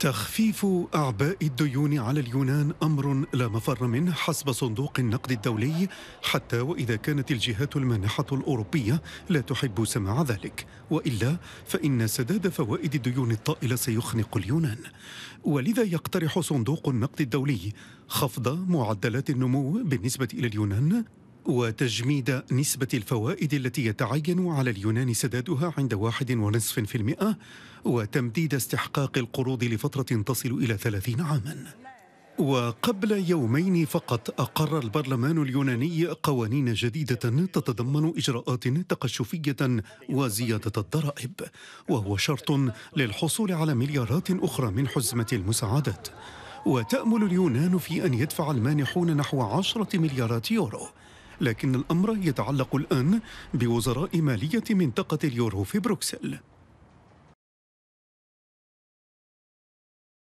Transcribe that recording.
تخفيف أعباء الديون على اليونان أمر لا مفر منه حسب صندوق النقد الدولي حتى وإذا كانت الجهات المانحة الأوروبية لا تحب سماع ذلك وإلا فإن سداد فوائد الديون الطائلة سيخنق اليونان ولذا يقترح صندوق النقد الدولي خفض معدلات النمو بالنسبة إلى اليونان وتجميد نسبة الفوائد التي يتعين على اليونان سدادها عند واحد ونصف في المئة وتمديد استحقاق القروض لفترة تصل إلى ثلاثين عاماً وقبل يومين فقط أقر البرلمان اليوناني قوانين جديدة تتضمن إجراءات تقشفية وزيادة الضرائب وهو شرط للحصول على مليارات أخرى من حزمة المساعدات وتأمل اليونان في أن يدفع المانحون نحو عشرة مليارات يورو لكن الأمر يتعلق الآن بوزراء مالية منطقة اليورو في بروكسل